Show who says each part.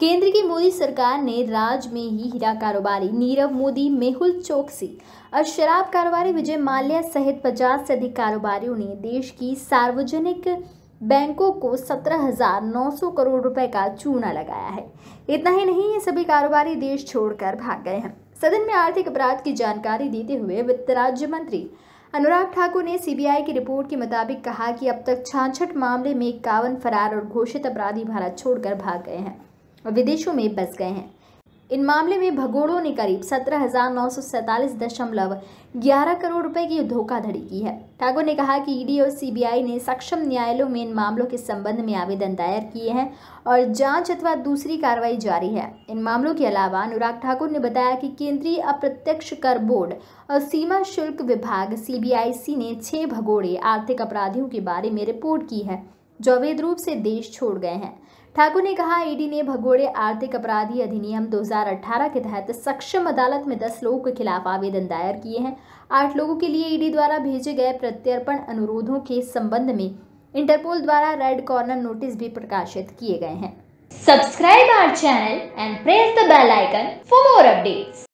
Speaker 1: केंद्र की मोदी सरकार ने राज्य में ही हीरा कारोबारी नीरव मोदी मेहुल चौकसी और शराब कारोबारी विजय माल्या सहित 50 से अधिक कारोबारियों ने देश की सार्वजनिक बैंकों को 17,900 करोड़ रुपए का चूना लगाया है इतना ही नहीं ये सभी कारोबारी देश छोड़कर भाग गए हैं सदन में आर्थिक अपराध की जानकारी देते हुए वित्त राज्य मंत्री अनुराग ठाकुर ने सीबीआई की रिपोर्ट के मुताबिक कहा कि अब तक छाछठ मामले में इक्यावन फरार और घोषित अपराधी भारत छोड़कर भाग गए हैं विदेशों में बस गए हैं इन मामले में भगोड़ों ने करीब सत्रह हजार नौ सौ सैंतालीस दशमलव ग्यारह करोड़ रुपए की धोखाधड़ी की है ठाकुर ने कहा कि ईडी और सीबीआई ने सक्षम न्यायालयों में इन मामलों के संबंध में आवेदन दायर किए हैं और जांच अथवा दूसरी कार्रवाई जारी है इन मामलों के अलावा अनुराग ठाकुर ने बताया कि केंद्रीय अप्रत्यक्ष कर बोर्ड और सीमा शुल्क विभाग सी ने छह भगोड़े आर्थिक अपराधियों के बारे में रिपोर्ट की है जो अवैध रूप से देश छोड़ गए हैं ठाकुर ने कहा ईडी ने भगोड़े आर्थिक अपराधी अधिनियम 2018 के तहत सक्षम अदालत में 10 लोगों के खिलाफ आवेदन दायर किए हैं आठ लोगों के लिए ईडी द्वारा भेजे गए प्रत्यर्पण अनुरोधों के संबंध में इंटरपोल द्वारा रेड कॉर्नर नोटिस भी प्रकाशित किए गए हैं subscribe our channel and press the bell icon for more update